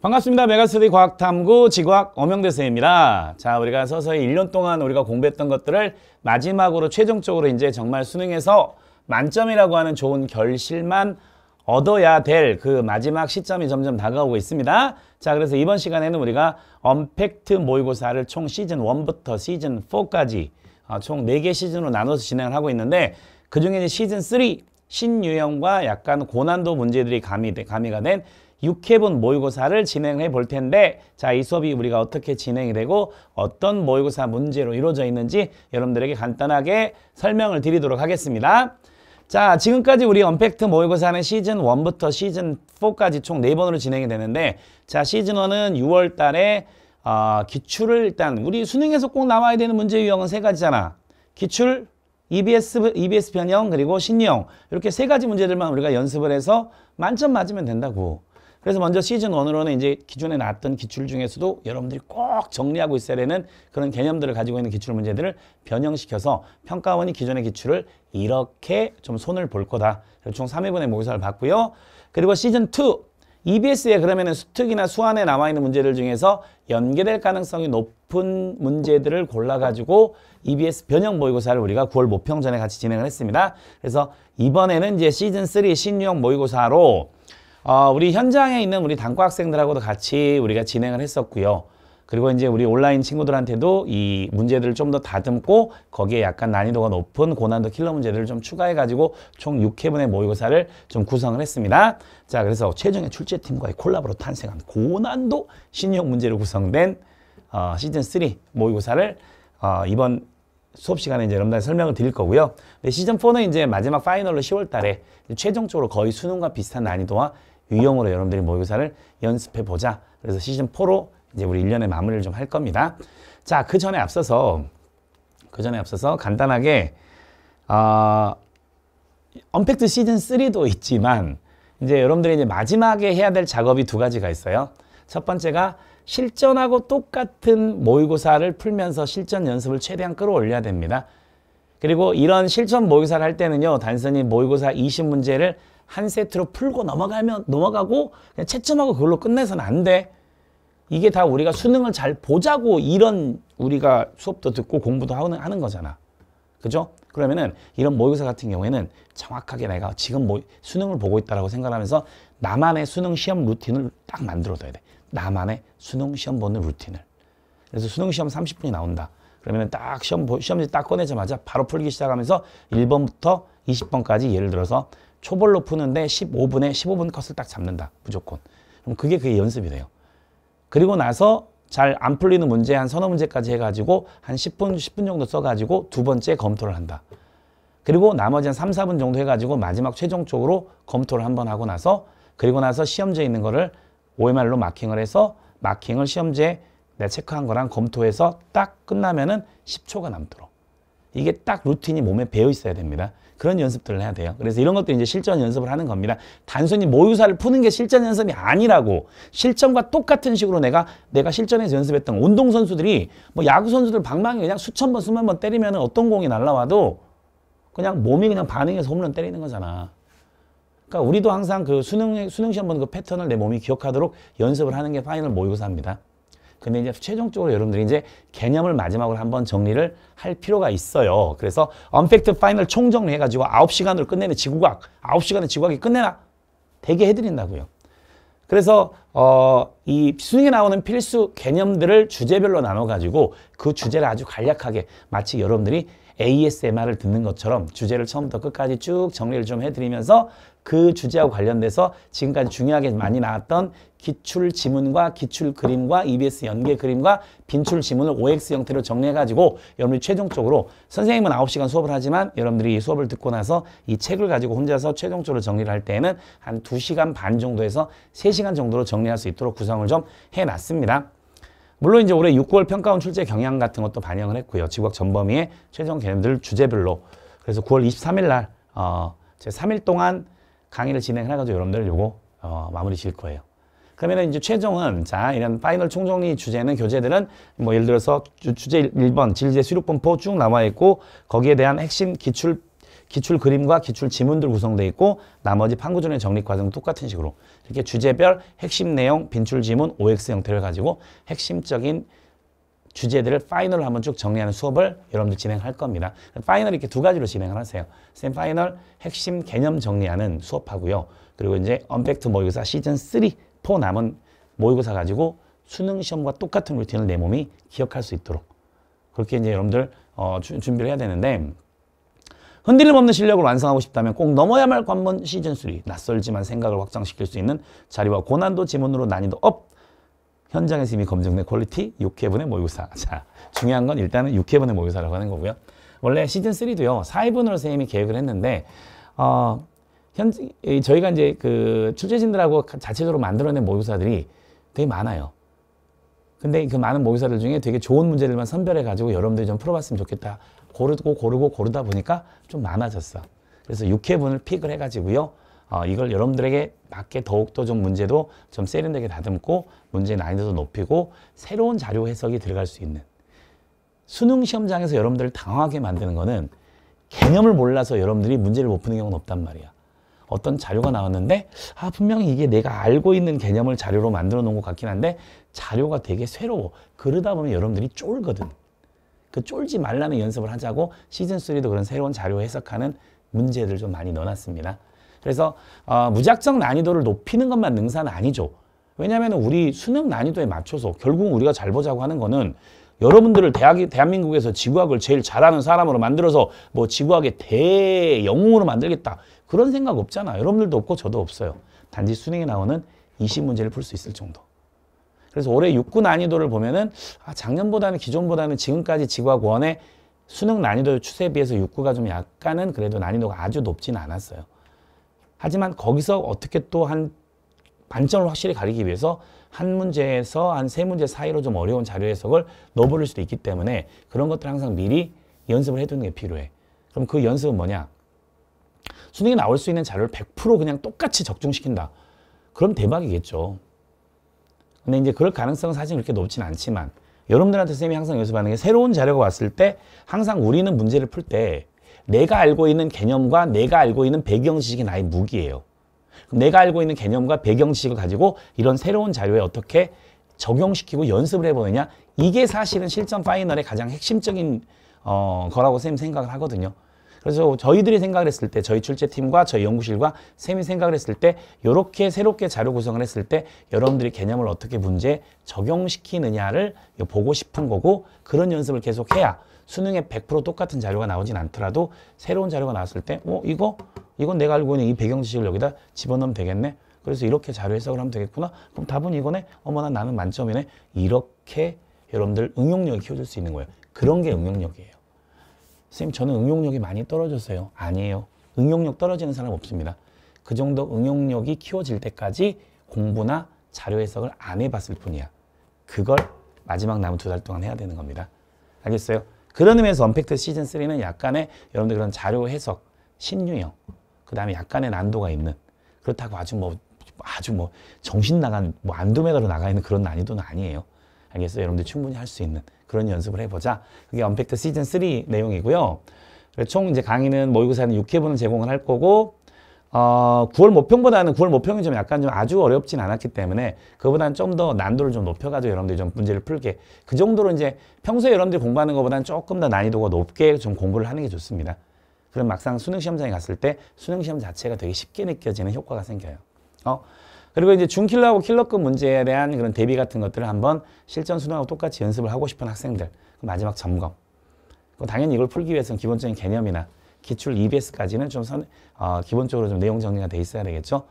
반갑습니다. 메가스터디 과학탐구 지과학 엄영대생입니다. 자, 우리가 서서히 1년 동안 우리가 공부했던 것들을 마지막으로 최종적으로 이제 정말 수능에서 만점이라고 하는 좋은 결실만 얻어야 될 그 마지막 시점이 점점 다가오고 있습니다. 자, 그래서 이번 시간에는 우리가 언팩트 모의고사를 총 시즌 1부터 시즌 4까지 어, 총 4개 시즌으로 나눠서 진행을 하고 있는데 그중에 시즌 3 신유형과 약간 고난도 문제들이 가미, 가미가 된 6회분 모의고사를 진행해 볼 텐데 자 이 수업이 우리가 어떻게 진행이 되고 어떤 모의고사 문제로 이루어져 있는지 여러분들에게 간단하게 설명을 드리도록 하겠습니다. 자 지금까지 우리 언팩트 모의고사는 시즌 원부터 시즌 포까지 총 네번으로 진행이 되는데 자 시즌 원은 6월 달에 어, 기출을 일단 우리 수능에서 꼭 나와야 되는 문제 유형은 세 가지잖아. 기출, EBS, EBS 변형, 그리고 신형 이렇게 세 가지 문제들만 우리가 연습을 해서 만점 맞으면 된다고. 그래서 먼저 시즌 원으로는 이제 기존에 나왔던 기출 중에서도 여러분들이 꼭 정리하고 있어야 되는 그런 개념들을 가지고 있는 기출 문제들을 변형시켜서 평가원이 기존의 기출을 이렇게 좀 손을 볼 거다. 총 3회분의 모의사를 봤고요. 그리고 시즌 2 EBS에 그러면은 수특이나 수안에 남아 있는 문제들 중에서 연계될 가능성이 높은 문제들을 골라가지고 EBS 변형 모의고사를 우리가 9월 모평 전에 같이 진행을 했습니다. 그래서 이번에는 이제 시즌 3 신유형 모의고사로 어, 우리 현장에 있는 우리 단과 학생들하고도 같이 우리가 진행을 했었고요. 그리고 이제 우리 온라인 친구들한테도 이 문제들을 좀 더 다듬고 거기에 약간 난이도가 높은 고난도 킬러 문제들을 좀 추가해가지고 총 6회분의 모의고사를 좀 구성을 했습니다. 자, 그래서 최종의 출제팀과의 콜라보로 탄생한 고난도 신용 문제로 구성된 어, 시즌3 모의고사를 어, 이번 수업 시간에 이제 여러분들 설명을 드릴 거고요. 시즌4는 이제 마지막 파이널로 10월 달에 최종적으로 거의 수능과 비슷한 난이도와 유형으로 여러분들이 모의고사를 연습해 보자. 그래서 시즌 4로 이제 우리 1년의 마무리를 좀 할 겁니다. 자, 그 전에 앞서서 그 전에 앞서서 간단하게 어, 언팩트 시즌 3도 있지만 이제 여러분들이 이제 마지막에 해야 될 작업이 두 가지가 있어요. 첫 번째가 실전하고 똑같은 모의고사를 풀면서 실전 연습을 최대한 끌어올려야 됩니다. 그리고 이런 실전 모의고사를 할 때는요. 단순히 모의고사 20문제를 한 세트로 풀고 넘어가면 넘어가고 그냥 채점하고 그걸로 끝내서는 안 돼. 이게 다 우리가 수능을 잘 보자고 이런 우리가 수업도 듣고 공부도 하는, 하는 거잖아. 그죠? 그러면은 이런 모의고사 같은 경우에는 정확하게 내가 지금 모, 수능을 보고 있다라고 생각하면서 나만의 수능 시험 루틴을 딱 만들어둬야 돼. 나만의 수능 시험 보는 루틴을. 그래서 수능 시험 30분이 나온다. 그러면 딱 시험, 시험지 딱 꺼내자마자 바로 풀기 시작하면서 1번부터 20번까지 예를 들어서 초벌로 푸는데 15분에 15분 컷을 딱 잡는다. 무조건. 그럼 그게 그게 연습이 돼요. 그리고 나서 잘 안 풀리는 문제 한 서너 문제까지 해가지고 한 10분, 10분 정도 써가지고 두 번째 검토를 한다. 그리고 나머지 한 3, 4분 정도 해가지고 마지막 최종적으로 검토를 한 번 하고 나서 그리고 나서 시험지에 있는 거를 OMR로 마킹을 해서 마킹을 시험지에 내 체크한 거랑 검토해서 딱 끝나면은 10초가 남도록. 이게 딱 루틴이 몸에 배어 있어야 됩니다. 그런 연습들을 해야 돼요. 그래서 이런 것들이 이제 실전 연습을 하는 겁니다. 단순히 모유사를 푸는 게 실전 연습이 아니라고 실전과 똑같은 식으로 내가 내가 실전에서 연습했던 운동 선수들이 뭐 야구 선수들 방망이 그냥 수천 번 수만 번 때리면 어떤 공이 날라와도 그냥 몸이 그냥 반응해서 홈런 때리는 거잖아. 그러니까 우리도 항상 그 수능 수능 시험 보는 그 패턴을 내 몸이 기억하도록 연습을 하는 게 파이널 모의고사입니다. 근데 이제 최종적으로 여러분들이 이제 개념을 마지막으로 한번 정리를 할 필요가 있어요. 그래서 언팩트 파이널 총정리 해가지고 아홉 시간으로 끝내는 지구과학, 아홉 시간에 지구과학이 끝내나? 되게 해드린다고요. 그래서 어, 이 수능에 나오는 필수 개념들을 주제별로 나눠가지고 그 주제를 아주 간략하게 마치 여러분들이 ASMR을 듣는 것처럼 주제를 처음부터 끝까지 쭉 정리를 좀 해드리면서 그주제하고 관련돼서 지금까지 중요하게 많이 나왔던 기출 지문과 기출 그림과 EBS 연계 그림과 빈출 지문을 OX 형태로 정리해가지고 여러분이 최종적으로 선생님은 아홉 시간 수업을 하지만 여러분들이 이 수업을 듣고 나서 이 책을 가지고 혼자서 최종적으로 정리를 할 때에는 한 두시간반 정도에서 세시간 정도로 정리할 수 있도록 구성을 좀 해놨습니다. 물론 이제 올해 6월 평가원 출제 경향 같은 것도 반영을 했고요. 지구학 전범위의 최종 개념들 주제별로. 그래서 9월 23일 날, 어, 제 3일 동안 강의를 진행해가지고 여러분들 요거 어, 마무리 질 거예요. 그러면 이제 최종은 자 이런 파이널 총정리 주제는 교재들은 뭐 예를 들어서 주, 제 1번 질제 수륙분포 쭉남아 있고 거기에 대한 핵심 기출 기출 그림과 기출 지문들 구성돼 있고 나머지 판구전의 정립 과정 똑같은 식으로 이렇게 주제별 핵심 내용 빈출 지문 OX 형태를 가지고 핵심적인 주제들을 파이널로 한번 쭉 정리하는 수업을 여러분들 진행할 겁니다. 파이널 이렇게 두 가지로 진행을 하세요. 쌤 파이널 핵심 개념 정리하는 수업하고요. 그리고 이제 언팩트 모의고사 시즌 3, 4 남은 모의고사 가지고 수능 시험과 똑같은 루틴을 내 몸이 기억할 수 있도록 그렇게 이제 여러분들 어, 주, 준비를 해야 되는데 흔들림 없는 실력을 완성하고 싶다면 꼭 넘어야만 관문 시즌 3 낯설지만 생각을 확장시킬 수 있는 자리와 고난도 지문으로 난이도 업 현장에서 이미 검증된 퀄리티 6회분의 모의고사. 자, 중요한 건 일단은 6회분의 모의고사라고 하는 거고요. 원래 시즌3도요. 4회분으로 선생님이 계획을 했는데 어, 현, 저희가 이제 그 출제진들하고 자체적으로 만들어낸 모의고사들이 되게 많아요. 근데 그 많은 모의사들 중에 되게 좋은 문제들만 선별해 가지고 여러분들이 좀 풀어봤으면 좋겠다. 고르고 고르고 고르다 보니까 좀 많아졌어. 그래서 6회분을 픽을 해가지고요. 어, 이걸 여러분들에게 맞게 더욱더 좀 문제도 좀 세련되게 다듬고 문제 난이도도 높이고 새로운 자료 해석이 들어갈 수 있는 수능 시험장에서 여러분들을 당황하게 만드는 거는 개념을 몰라서 여러분들이 문제를 못 푸는 경우는 없단 말이야. 어떤 자료가 나왔는데 아 분명히 이게 내가 알고 있는 개념을 자료로 만들어 놓은 것 같긴 한데 자료가 되게 새로워. 그러다 보면 여러분들이 쫄거든. 그 쫄지 말라는 연습을 하자고 시즌3도 그런 새로운 자료 해석하는 문제들 좀 많이 넣어놨습니다. 그래서 어, 무작정 난이도를 높이는 것만 능사는 아니죠. 왜냐하면 우리 수능 난이도에 맞춰서 결국 우리가 잘 보자고 하는 거는 여러분들을 대학, 이 대한민국에서 지구학을 제일 잘하는 사람으로 만들어서 뭐 지구학의 대영웅으로 만들겠다. 그런 생각 없잖아. 여러분들도 없고 저도 없어요. 단지 수능에 나오는 2 0 문제를 풀 수 있을 정도. 그래서 올해 육구 난이도를 보면은 아, 작년보다는 기존보다는 지금까지 지구학 원의 수능 난이도 추세에 비해서 육구가좀 약간은 그래도 난이도가 아주 높진 않았어요. 하지만 거기서 어떻게 또 한 반점을 확실히 가리기 위해서 한 문제에서 한 세 문제 사이로 좀 어려운 자료 해석을 넣어버릴 수도 있기 때문에 그런 것들 항상 미리 연습을 해두는 게 필요해. 그럼 그 연습은 뭐냐? 수능에 나올 수 있는 자료를 100% 그냥 똑같이 적중시킨다. 그럼 대박이겠죠. 근데 이제 그럴 가능성은 사실 그렇게 높진 않지만 여러분들한테 선생님이 항상 연습하는 게 새로운 자료가 왔을 때 항상 우리는 문제를 풀때 내가 알고 있는 개념과 내가 알고 있는 배경 지식이 나의 무기예요. 그럼 내가 알고 있는 개념과 배경 지식을 가지고 이런 새로운 자료에 어떻게 적용시키고 연습을 해보느냐 이게 사실은 실전 파이널의 가장 핵심적인 어, 거라고 쌤 생각을 하거든요. 그래서 저희들이 생각을 했을 때 저희 출제팀과 저희 연구실과 쌤이 생각을 했을 때 이렇게 새롭게 자료 구성을 했을 때 여러분들이 개념을 어떻게 문제에 적용시키느냐를 보고 싶은 거고 그런 연습을 계속해야 수능에 100% 똑같은 자료가 나오진 않더라도 새로운 자료가 나왔을 때 어? 이거? 이건 내가 알고 있는 이 배경 지식을 여기다 집어넣으면 되겠네. 그래서 이렇게 자료 해석을 하면 되겠구나. 그럼 답은 이거네. 어머나 나는 만점이네. 이렇게 여러분들 응용력을 키워줄 수 있는 거예요. 그런 게 응용력이에요. 선생님 저는 응용력이 많이 떨어졌어요. 아니에요. 응용력 떨어지는 사람 없습니다. 그 정도 응용력이 키워질 때까지 공부나 자료 해석을 안 해봤을 뿐이야. 그걸 마지막 남은 두 달 동안 해야 되는 겁니다. 알겠어요? 그런 의미에서 언팩트 시즌3는 약간의 여러분들 그런 자료 해석, 신유형, 그 다음에 약간의 난도가 있는 그렇다고 아주 뭐 아주 뭐 정신 나간 뭐 안도메가로 나가 있는 그런 난이도는 아니에요. 알겠어요? 여러분들 충분히 할 수 있는 그런 연습을 해보자. 그게 언팩트 시즌 3 내용이고요. 총 이제 강의는 모의고사는 6회분을 제공을 할 거고 어, 9월 모평보다는 9월 모평이 좀 약간 좀 아주 어렵진 않았기 때문에 그보다는 좀 더 난도를 좀 높여가지고 여러분들이 좀 문제를 풀게 그 정도로 이제 평소에 여러분들이 공부하는 것보다는 조금 더 난이도가 높게 좀 공부를 하는 게 좋습니다. 그럼 막상 수능시험장에 갔을 때 수능시험 자체가 되게 쉽게 느껴지는 효과가 생겨요. 어? 그리고 이제 준킬러하고 킬러급 문제에 대한 그런 대비 같은 것들을 한번 실전 수능하고 똑같이 연습을 하고 싶은 학생들 그 마지막 점검 당연히 이걸 풀기 위해서는 기본적인 개념이나 기출 EBS까지는 좀 선, 어, 기본적으로 좀 내용 정리가 돼 있어야 되겠죠.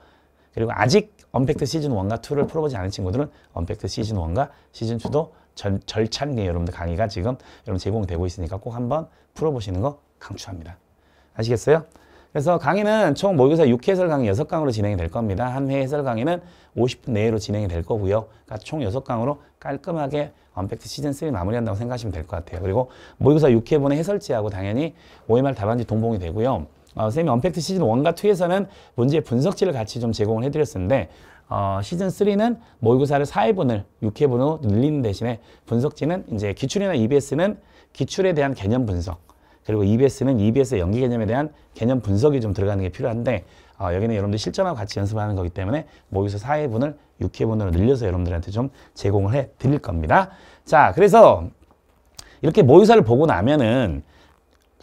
그리고 아직 언팩트 시즌 1과 2를 풀어보지 않은 친구들은 언팩트 시즌 1과 시즌 2도 전, 절찬리에 여러분들 강의가 지금 여러분 제공되고 있으니까 꼭 한번 풀어보시는 거 강추합니다. 아시겠어요? 그래서 강의는 총 모의고사 6회 해설 강의 6강으로 진행이 될 겁니다. 한회 해설 강의는 50분 내외로 진행이 될 거고요. 그러니까 총 6강으로 깔끔하게 언팩트 시즌 3 마무리한다고 생각하시면 될 것 같아요. 그리고 모의고사 6회분의 해설지하고 당연히 OMR 답안지 동봉이 되고요. 어, 선 쌤이 언팩트 시즌 1과 2에서는 문제의 분석지를 같이 좀 제공을 해드렸었는데 어, 시즌 3는 모의고사를 4회분을 6회분으로 늘리는 대신에 분석지는 이제 기출이나 EBS는 기출에 대한 개념 분석 그리고 EBS는 EBS의 연기 개념에 대한 개념 분석이 좀 들어가는 게 필요한데 어, 여기는 여러분들 실전하고 같이 연습하는 거기 때문에 모의고사 4회분을 6회분으로 늘려서 여러분들한테 좀 제공을 해 드릴 겁니다. 자, 그래서 이렇게 모의사를 보고 나면은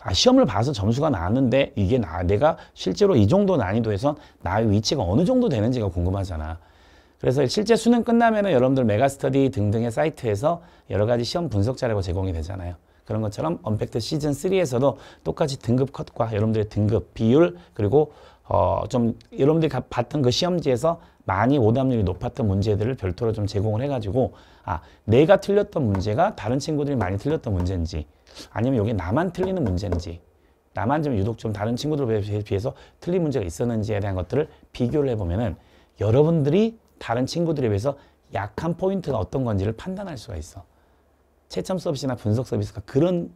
아, 시험을 봐서 점수가 나왔는데 이게 나, 내가 실제로 이 정도 난이도에서 나의 위치가 어느 정도 되는지가 궁금하잖아. 그래서 실제 수능 끝나면 은 여러분들 메가스터디 등등의 사이트에서 여러 가지 시험 분석 자료가 제공이 되잖아요. 그런 것처럼 언팩트 시즌3에서도 똑같이 등급 컷과 여러분들의 등급, 비율, 그리고 어, 좀 여러분들이 봤던 그 시험지에서 많이 오답률이 높았던 문제들을 별도로 좀 제공을 해가지고 아 내가 틀렸던 문제가 다른 친구들이 많이 틀렸던 문제인지 아니면 여기 나만 틀리는 문제인지 나만 좀 유독 좀 다른 친구들에 비해서 틀린 문제가 있었는지에 대한 것들을 비교를 해보면 은 여러분들이 다른 친구들에 비해서 약한 포인트가 어떤 건지를 판단할 수가 있어. 채점 서비스나 분석 서비스가 그런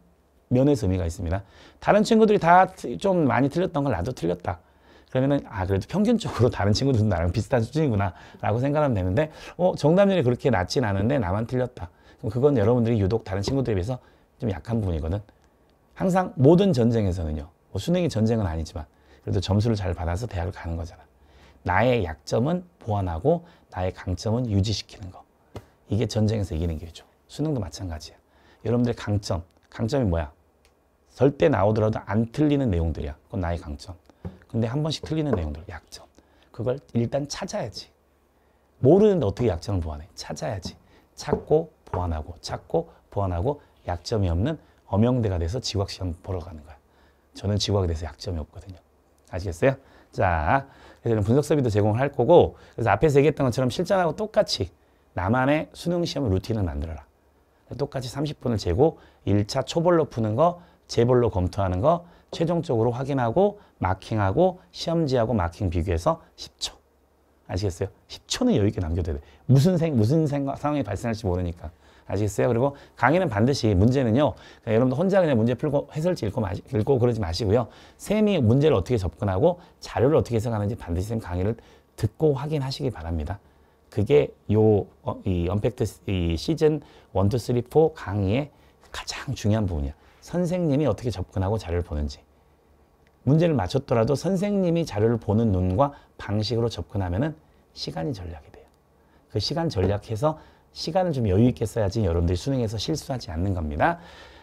면에서 의미가 있습니다. 다른 친구들이 다 좀 많이 틀렸던 걸 나도 틀렸다. 그러면은 아 그래도 평균적으로 다른 친구들도 나랑 비슷한 수준이구나 라고 생각하면 되는데 어 정답률이 그렇게 낮진 않은데 나만 틀렸다 그럼 그건 여러분들이 유독 다른 친구들에 비해서 좀 약한 부분이거든 항상 모든 전쟁에서는요 뭐 수능이 전쟁은 아니지만 그래도 점수를 잘 받아서 대학을 가는 거잖아 나의 약점은 보완하고 나의 강점은 유지시키는 거 이게 전쟁에서 이기는 길이죠 수능도 마찬가지야 여러분들의 강점 강점이 뭐야 절대 나오더라도 안 틀리는 내용들이야 그건 나의 강점 근데 한 번씩 틀리는 내용들, 약점. 그걸 일단 찾아야지. 모르는데 어떻게 약점을 보완해? 찾아야지. 찾고 보완하고 찾고 보완하고 약점이 없는 엄영대가 돼서 지각시험 보러 가는 거야. 저는 지각에 대해서 약점이 없거든요. 아시겠어요? 자, 그래서 분석 서비도 제공을 할 거고 그래서 앞에서 얘기했던 것처럼 실전하고 똑같이 나만의 수능 시험 루틴을 만들어라. 똑같이 30분을 재고 1차 초벌로 푸는 거, 재벌로 검토하는 거, 최종적으로 확인하고 마킹하고 시험지하고 마킹 비교해서 10초. 아시겠어요? 10초는 여유 있게 남겨야 돼. 무슨 생, 무슨 생각, 상황이 발생할지 모르니까. 아시겠어요? 그리고 강의는 반드시 문제는요. 그러니까 여러분도 혼자 그냥 문제 풀고 해설지 읽고, 마시, 읽고 그러지 마시고요. 쌤이 문제를 어떻게 접근하고 자료를 어떻게 해석하는지 반드시 쌤 강의를 듣고 확인하시기 바랍니다. 그게 요, 어, 이 언팩트 이 시즌 1, 2, 3, 4 강의의 가장 중요한 부분이야. 선생님이 어떻게 접근하고 자료를 보는지 문제를 맞췄더라도 선생님이 자료를 보는 눈과 방식으로 접근하면 은 시간이 전략이 돼요. 그 시간 전략해서 시간을 좀 여유 있게 써야지 여러분들이 수능에서 실수하지 않는 겁니다.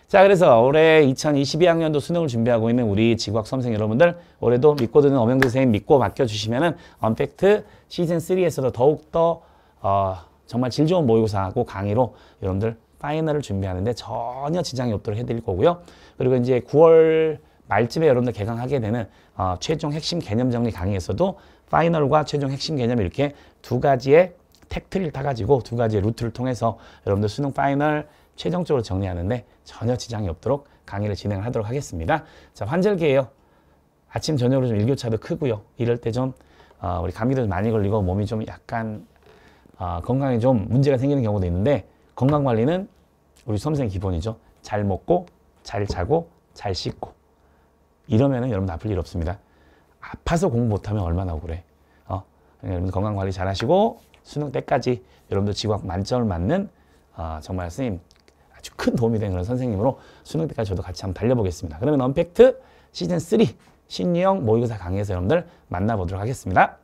자 그래서 올해 2022학년도 수능을 준비하고 있는 우리 지구학수생 여러분들 올해도 믿고 듣는 엄영대 선생님 믿고 맡겨주시면 은 언팩트 시즌3에서도 더욱더 어, 정말 질 좋은 모의고사하고 강의로 여러분들 파이널을 준비하는데 전혀 지장이 없도록 해드릴 거고요. 그리고 이제 9월 말쯤에 여러분들 개강하게 되는 어, 최종 핵심 개념 정리 강의에서도 파이널과 최종 핵심 개념 이렇게 두 가지의 텍트를 타가지고 두 가지의 루트를 통해서 여러분들 수능 파이널 최종적으로 정리하는데 전혀 지장이 없도록 강의를 진행하도록 하겠습니다. 자, 환절기예요. 아침 저녁으로 좀 일교차도 크고요. 이럴 때좀 어, 우리 감기도 많이 걸리고 몸이 좀 약간 어, 건강에 좀 문제가 생기는 경우도 있는데 건강관리는 우리 선생 기본이죠. 잘 먹고 잘 자고 잘 씻고 이러면 은 여러분 나쁠 일 없습니다. 아파서 공부 못하면 얼마나 억울해. 어? 그러니까 여러분 건강관리 잘 하시고 수능 때까지 여러분도 지구학 만점을 맞는 어, 정말 선생님 아주 큰 도움이 된 그런 선생님으로 수능 때까지 저도 같이 한번 달려보겠습니다. 그러면 언팩트 시즌 3 신유형 모의고사 강의에서 여러분들 만나보도록 하겠습니다.